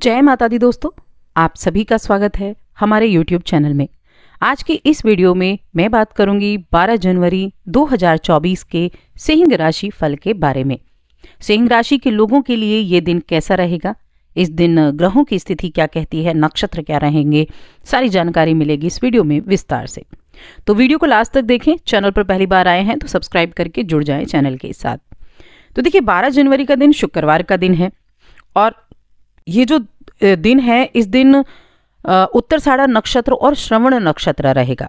जय माता दी दोस्तों आप सभी का स्वागत है हमारे YouTube चैनल में आज के इस वीडियो में मैं बात करूंगी 12 जनवरी 2024 के सिंह राशि फल के बारे में सिंह राशि के लोगों के लिए ये दिन कैसा रहेगा इस दिन ग्रहों की स्थिति क्या कहती है नक्षत्र क्या रहेंगे सारी जानकारी मिलेगी इस वीडियो में विस्तार से तो वीडियो को लास्ट तक देखें चैनल पर पहली बार आए हैं तो सब्सक्राइब करके जुड़ जाएं चैनल के साथ तो देखिए 12 जनवरी का दिन शुक्रवार का दिन है और ये जो दिन है इस दिन उत्तर साड़ा नक्षत्र और श्रवण नक्षत्र रहेगा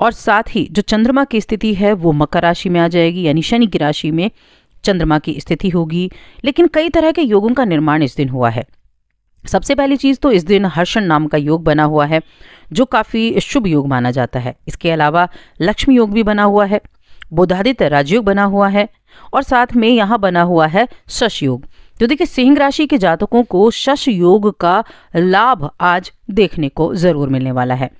और साथ ही जो चंद्रमा की स्थिति है वो मकर राशि में आ जाएगी यानी शनि की राशि में चंद्रमा की स्थिति होगी लेकिन कई तरह के योगों का निर्माण इस दिन हुआ है सबसे पहली चीज तो इस दिन हर्षण नाम का योग बना हुआ है जो काफी शुभ योग माना जाता है इसके अलावा लक्ष्मी योग भी बना हुआ है बुधादित्य राजयोग बना हुआ है और साथ में यहाँ बना हुआ है शश योग तो देखिए सिंह राशि के जातकों को शश योग का लाभ आज देखने को जरूर मिलने वाला है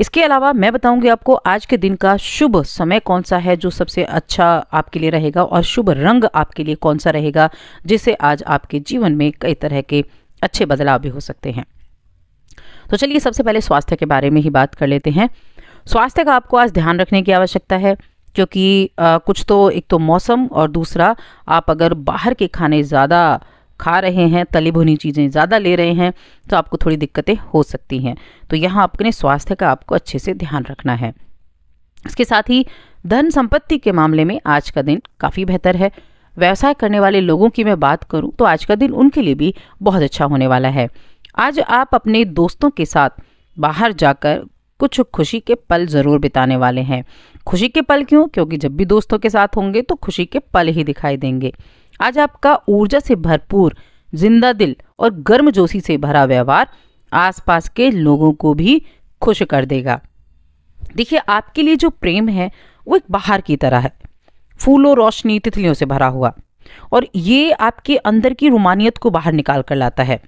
इसके अलावा मैं बताऊंगी आपको आज के दिन का शुभ समय कौन सा है जो सबसे अच्छा आपके लिए रहेगा और शुभ रंग आपके लिए कौन सा रहेगा जिससे आज आपके जीवन में कई तरह के अच्छे बदलाव भी हो सकते हैं तो चलिए सबसे पहले स्वास्थ्य के बारे में ही बात कर लेते हैं स्वास्थ्य का आपको आज ध्यान रखने की आवश्यकता है क्योंकि आ, कुछ तो एक तो मौसम और दूसरा आप अगर बाहर के खाने ज़्यादा खा रहे हैं तली भुनी चीज़ें ज़्यादा ले रहे हैं तो आपको थोड़ी दिक्कतें हो सकती हैं तो यहाँ अपने स्वास्थ्य का आपको अच्छे से ध्यान रखना है इसके साथ ही धन संपत्ति के मामले में आज का दिन काफ़ी बेहतर है व्यवसाय करने वाले लोगों की मैं बात करूं तो आज का दिन उनके लिए भी बहुत अच्छा होने वाला है आज आप अपने दोस्तों के साथ बाहर जाकर कुछ खुशी के पल ज़रूर बिताने वाले हैं खुशी के पल क्यों क्योंकि जब भी दोस्तों के साथ होंगे तो खुशी के पल ही दिखाई देंगे आज आपका ऊर्जा से भरपूर जिंदा दिल और गर्मजोशी से भरा व्यवहार आसपास के लोगों को भी खुश कर देगा देखिए आपके लिए जो प्रेम है वो एक बाहर की तरह है फूलों रोशनी तितलियों से भरा हुआ और ये आपके अंदर की रोमानियत को बाहर निकाल कर लाता है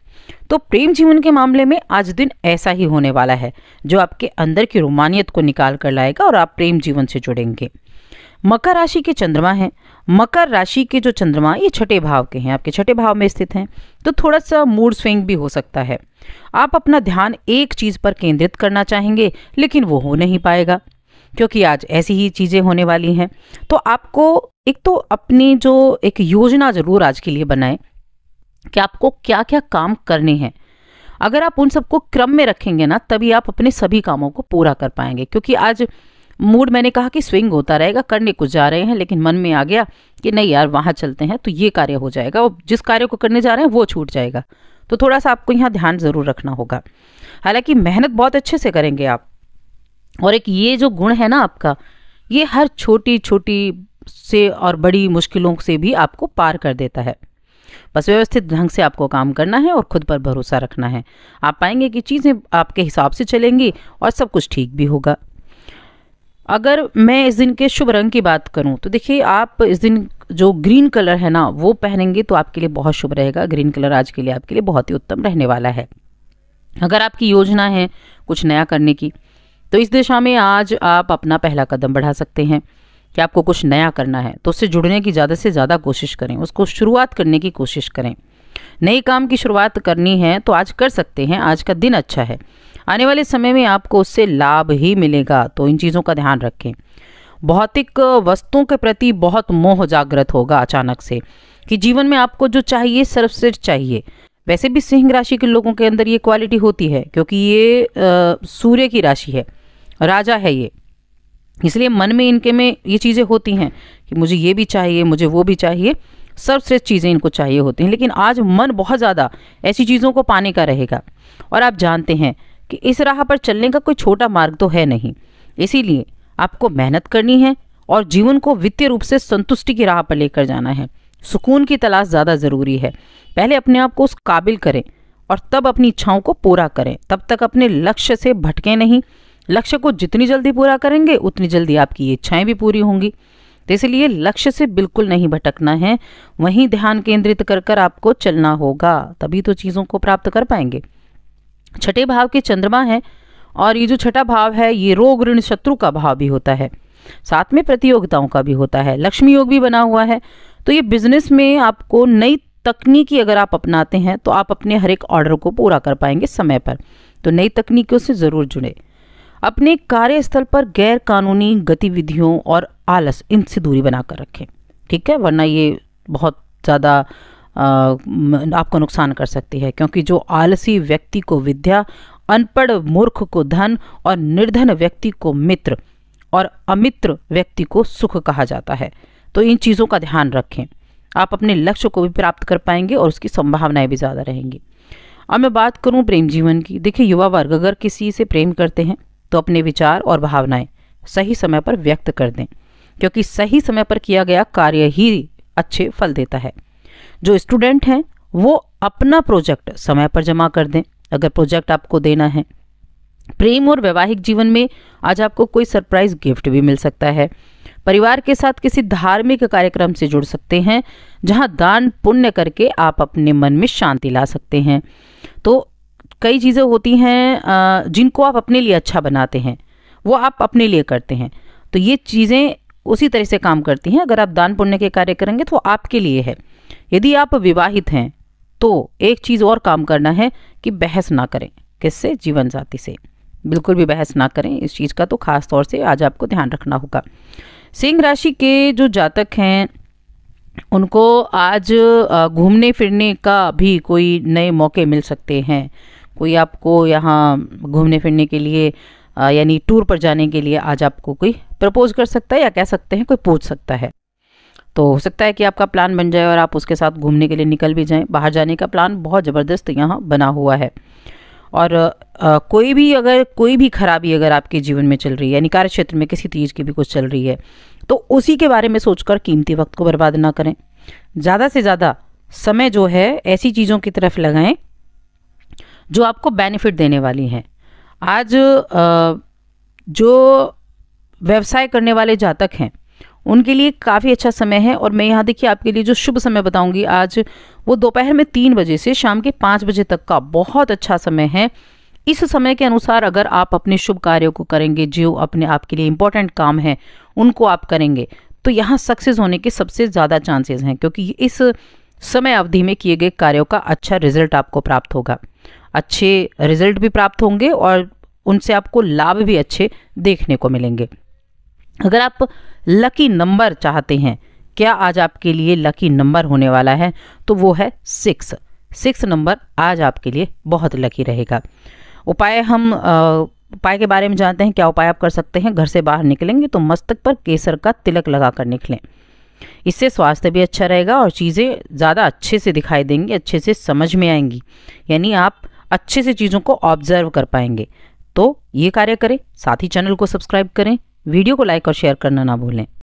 तो प्रेम जीवन के मामले में आज दिन ऐसा ही होने वाला है जो आपके अंदर की रुमानियत को निकाल कर लाएगा और आप प्रेम जीवन से जुड़ेंगे मकर राशि के चंद्रमा हैं मकर राशि के जो चंद्रमा ये छठे भाव के हैं आपके छठे भाव में स्थित हैं तो थोड़ा सा मूड स्विंग भी हो सकता है आप अपना ध्यान एक चीज़ पर केंद्रित करना चाहेंगे लेकिन वो हो नहीं पाएगा क्योंकि आज ऐसी ही चीज़ें होने वाली हैं तो आपको एक तो अपनी जो एक योजना ज़रूर आज के लिए बनाएं कि आपको क्या क्या काम करने हैं अगर आप उन सबको क्रम में रखेंगे ना तभी आप अपने सभी कामों को पूरा कर पाएंगे क्योंकि आज मूड मैंने कहा कि स्विंग होता रहेगा करने को जा रहे हैं लेकिन मन में आ गया कि नहीं यार वहां चलते हैं तो ये कार्य हो जाएगा और जिस कार्य को करने जा रहे हैं वो छूट जाएगा तो थोड़ा सा आपको यहाँ ध्यान ज़रूर रखना होगा हालांकि मेहनत बहुत अच्छे से करेंगे आप और एक ये जो गुण है ना आपका ये हर छोटी छोटी से और बड़ी मुश्किलों से भी आपको पार कर देता है बस व्यवस्थित ढंग से आपको काम करना है और खुद पर भरोसा रखना है आप पाएंगे कि चीज़ें आपके हिसाब से चलेंगी और सब कुछ ठीक भी होगा अगर मैं इस दिन के शुभ रंग की बात करूं तो देखिए आप इस दिन जो ग्रीन कलर है ना वो पहनेंगे तो आपके लिए बहुत शुभ रहेगा ग्रीन कलर आज के लिए आपके लिए बहुत ही उत्तम रहने वाला है अगर आपकी योजना है कुछ नया करने की तो इस दिशा में आज आप अपना पहला कदम बढ़ा सकते हैं कि आपको कुछ नया करना है तो उससे जुड़ने की ज़्यादा से ज़्यादा कोशिश करें उसको शुरुआत करने की कोशिश करें नए काम की शुरुआत करनी है तो आज कर सकते हैं आज का दिन अच्छा है आने वाले समय में आपको उससे लाभ ही मिलेगा तो इन चीज़ों का ध्यान रखें भौतिक वस्तुओं के प्रति बहुत मोह जागृत होगा अचानक से कि जीवन में आपको जो चाहिए सर्वश्रेष्ठ चाहिए वैसे भी सिंह राशि के लोगों के अंदर ये क्वालिटी होती है क्योंकि ये सूर्य की राशि है राजा है ये इसलिए मन में इनके में ये चीज़ें होती हैं कि मुझे ये भी चाहिए मुझे वो भी चाहिए सर्वश्रेष्ठ चीज़ें इनको चाहिए होती हैं लेकिन आज मन बहुत ज़्यादा ऐसी चीज़ों को पाने का रहेगा और आप जानते हैं कि इस राह पर चलने का कोई छोटा मार्ग तो है नहीं इसीलिए आपको मेहनत करनी है और जीवन को वित्तीय रूप से संतुष्टि की राह पर लेकर जाना है सुकून की तलाश ज़्यादा ज़रूरी है पहले अपने आप को उस काबिल करें और तब अपनी इच्छाओं को पूरा करें तब तक अपने लक्ष्य से भटकें नहीं लक्ष्य को जितनी जल्दी पूरा करेंगे उतनी जल्दी आपकी इच्छाएं भी पूरी होंगी तो इसलिए लक्ष्य से बिल्कुल नहीं भटकना है वहीं ध्यान केंद्रित कर कर आपको चलना होगा तभी तो चीज़ों को प्राप्त कर पाएंगे छठे भाव के चंद्रमा है और ये जो छठा भाव है ये रोग ऋण शत्रु का भाव भी होता है साथ में प्रतियोगिताओं का भी होता है लक्ष्मी योग भी बना हुआ है तो ये बिजनेस में आपको नई तकनीकी अगर आप अपनाते हैं तो आप अपने हर एक ऑर्डर को पूरा कर पाएंगे समय पर तो नई तकनीकों से ज़रूर जुड़े अपने कार्यस्थल पर गैर कानूनी गतिविधियों और आलस इनसे दूरी बनाकर रखें ठीक है वरना ये बहुत ज़्यादा आपको नुकसान कर सकती है क्योंकि जो आलसी व्यक्ति को विद्या अनपढ़ मूर्ख को धन और निर्धन व्यक्ति को मित्र और अमित्र व्यक्ति को सुख कहा जाता है तो इन चीज़ों का ध्यान रखें आप अपने लक्ष्य को भी प्राप्त कर पाएंगे और उसकी संभावनाएं भी ज़्यादा रहेंगी अब मैं बात करूं प्रेम जीवन की देखिए युवा वर्ग अगर किसी से प्रेम करते हैं तो अपने विचार और भावनाएं सही समय पर व्यक्त कर दें क्योंकि सही समय पर किया गया कार्य ही अच्छे फल देता है जो स्टूडेंट हैं वो अपना प्रोजेक्ट समय पर जमा कर दें अगर प्रोजेक्ट आपको देना है प्रेम और वैवाहिक जीवन में आज आपको कोई सरप्राइज गिफ्ट भी मिल सकता है परिवार के साथ किसी धार्मिक कार्यक्रम से जुड़ सकते हैं जहां दान पुण्य करके आप अपने मन में शांति ला सकते हैं तो कई चीज़ें होती हैं जिनको आप अपने लिए अच्छा बनाते हैं वो आप अपने लिए करते हैं तो ये चीज़ें उसी तरह से काम करती हैं अगर आप दान पुण्य के कार्य करेंगे तो आपके लिए है यदि आप विवाहित हैं तो एक चीज़ और काम करना है कि बहस ना करें किससे जीवन साथी से बिल्कुल भी बहस ना करें इस चीज़ का तो खास तौर से आज आपको ध्यान रखना होगा सिंह राशि के जो जातक हैं उनको आज घूमने फिरने का भी कोई नए मौके मिल सकते हैं कोई आपको यहाँ घूमने फिरने के लिए यानी टूर पर जाने के लिए आज आपको कोई प्रपोज कर सकता है या कह सकते हैं कोई पूछ सकता है तो हो सकता है कि आपका प्लान बन जाए और आप उसके साथ घूमने के लिए निकल भी जाएं बाहर जाने का प्लान बहुत ज़बरदस्त यहाँ बना हुआ है और आ, कोई भी अगर कोई भी खराबी अगर आपके जीवन में चल रही है यानी कार्य क्षेत्र में किसी चीज़ की भी कुछ चल रही है तो उसी के बारे में सोचकर कीमती वक्त को बर्बाद ना करें ज़्यादा से ज़्यादा समय जो है ऐसी चीज़ों की तरफ लगाएं जो आपको बेनिफिट देने वाली हैं आज जो व्यवसाय करने वाले जातक हैं उनके लिए काफ़ी अच्छा समय है और मैं यहाँ देखिए आपके लिए जो शुभ समय बताऊंगी आज वो दोपहर में तीन बजे से शाम के पाँच बजे तक का बहुत अच्छा समय है इस समय के अनुसार अगर आप अपने शुभ कार्यों को करेंगे जो अपने आपके लिए इम्पोर्टेंट काम है उनको आप करेंगे तो यहाँ सक्सेस होने के सबसे ज़्यादा चांसेस हैं क्योंकि इस समय अवधि में किए गए कार्यों का अच्छा रिजल्ट आपको प्राप्त होगा अच्छे रिजल्ट भी प्राप्त होंगे और उनसे आपको लाभ भी अच्छे देखने को मिलेंगे अगर आप लकी नंबर चाहते हैं क्या आज आपके लिए लकी नंबर होने वाला है तो वो है सिक्स सिक्स नंबर आज आपके लिए बहुत लकी रहेगा उपाय हम उपाय के बारे में जानते हैं क्या उपाय आप कर सकते हैं घर से बाहर निकलेंगे तो मस्तक पर केसर का तिलक लगा कर निकलें इससे स्वास्थ्य भी अच्छा रहेगा और चीज़ें ज़्यादा अच्छे से दिखाई देंगी अच्छे से समझ में आएंगी यानी आप अच्छे से चीज़ों को ऑब्जर्व कर पाएंगे तो ये कार्य करें साथ ही चैनल को सब्सक्राइब करें वीडियो को लाइक और शेयर करना ना भूलें